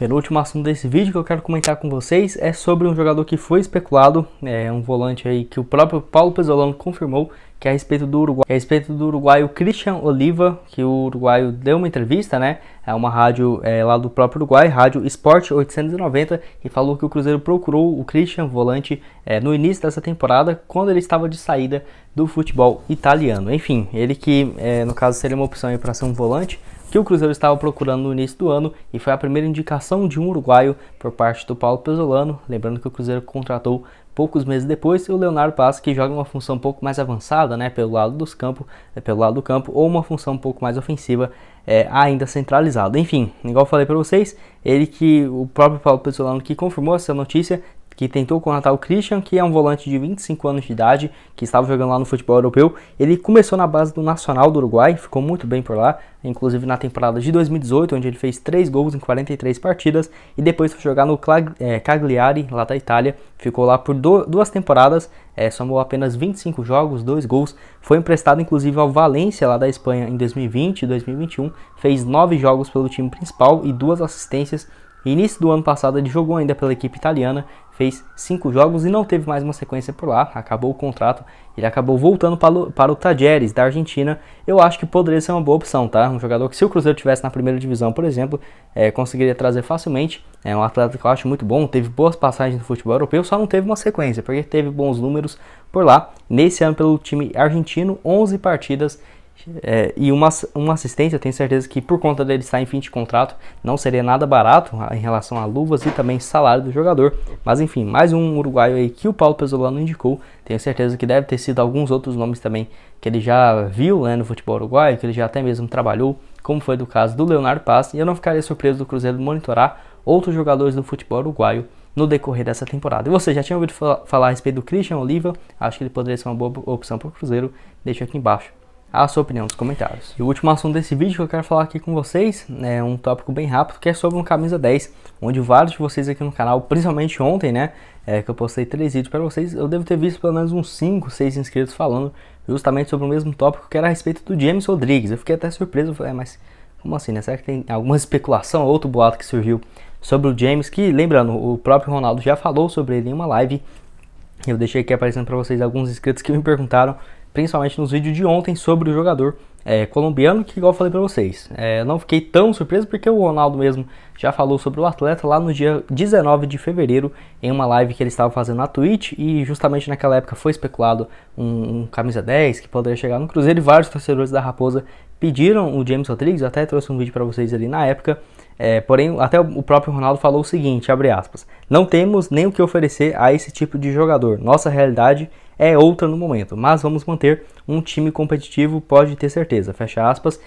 Penúltimo assunto desse vídeo que eu quero comentar com vocês é sobre um jogador que foi especulado, é um volante aí que o próprio Paulo Pesolano confirmou que é a respeito do Uruguai, é a respeito do uruguaio Christian Oliva, que o uruguaio deu uma entrevista, né? É uma rádio é, lá do próprio Uruguai, rádio Sport 890, e falou que o Cruzeiro procurou o Christian volante é, no início dessa temporada, quando ele estava de saída do futebol italiano. Enfim, ele que é, no caso seria uma opção para ser um volante que o Cruzeiro estava procurando no início do ano e foi a primeira indicação de um uruguaio por parte do Paulo Pesolano. Lembrando que o Cruzeiro contratou poucos meses depois o Leonardo Pass, que joga uma função um pouco mais avançada, né, pelo lado dos campo, eh, pelo lado do campo, ou uma função um pouco mais ofensiva, é, ainda centralizada. Enfim, igual falei para vocês, ele que o próprio Paulo Pesolano que confirmou essa notícia que tentou contratar o Christian, que é um volante de 25 anos de idade, que estava jogando lá no futebol europeu. Ele começou na base do Nacional do Uruguai, ficou muito bem por lá, inclusive na temporada de 2018, onde ele fez 3 gols em 43 partidas, e depois foi jogar no eh, Cagliari, lá da Itália, ficou lá por duas temporadas, é, somou apenas 25 jogos, 2 gols, foi emprestado inclusive ao Valência, lá da Espanha, em 2020 e 2021, fez 9 jogos pelo time principal e duas assistências, início do ano passado ele jogou ainda pela equipe italiana, fez cinco jogos e não teve mais uma sequência por lá, acabou o contrato, ele acabou voltando para o, para o Tajeres, da Argentina. Eu acho que poderia ser uma boa opção, tá? Um jogador que se o Cruzeiro tivesse na primeira divisão, por exemplo, é, conseguiria trazer facilmente. É um atleta que eu acho muito bom, teve boas passagens no futebol europeu, só não teve uma sequência, porque teve bons números por lá. Nesse ano, pelo time argentino, 11 partidas é, e uma, uma assistência, eu tenho certeza que por conta dele estar em fim de contrato, não seria nada barato ah, em relação a luvas e também salário do jogador. Mas enfim, mais um uruguaio aí que o Paulo Pesolano indicou. Tenho certeza que deve ter sido alguns outros nomes também que ele já viu né, no futebol uruguaio, que ele já até mesmo trabalhou, como foi do caso do Leonardo Paz. E eu não ficaria surpreso do Cruzeiro monitorar outros jogadores do futebol uruguaio no decorrer dessa temporada. E você já tinha ouvido falar a respeito do Christian Oliva? Acho que ele poderia ser uma boa opção para o Cruzeiro. Deixa aqui embaixo a sua opinião nos comentários. E o último assunto desse vídeo que eu quero falar aqui com vocês é um tópico bem rápido que é sobre um camisa 10, onde vários de vocês aqui no canal, principalmente ontem, né, é, que eu postei três vídeos para vocês, eu devo ter visto pelo menos uns 5, 6 inscritos falando justamente sobre o mesmo tópico que era a respeito do James Rodrigues. Eu fiquei até surpreso, falei, é, mas como assim, né? Será que tem alguma especulação, outro boato que surgiu sobre o James, que lembrando, o próprio Ronaldo já falou sobre ele em uma live. Eu deixei aqui aparecendo para vocês alguns inscritos que me perguntaram principalmente nos vídeos de ontem sobre o jogador é, colombiano, que igual eu falei para vocês, é, não fiquei tão surpreso porque o Ronaldo mesmo já falou sobre o atleta lá no dia 19 de fevereiro em uma live que ele estava fazendo na Twitch e justamente naquela época foi especulado um, um camisa 10 que poderia chegar no Cruzeiro e vários torcedores da Raposa pediram o James Rodrigues, até trouxe um vídeo para vocês ali na época, é, porém, até o próprio Ronaldo falou o seguinte, abre aspas, não temos nem o que oferecer a esse tipo de jogador. Nossa realidade é outra no momento, mas vamos manter um time competitivo, pode ter certeza. Fecha aspas.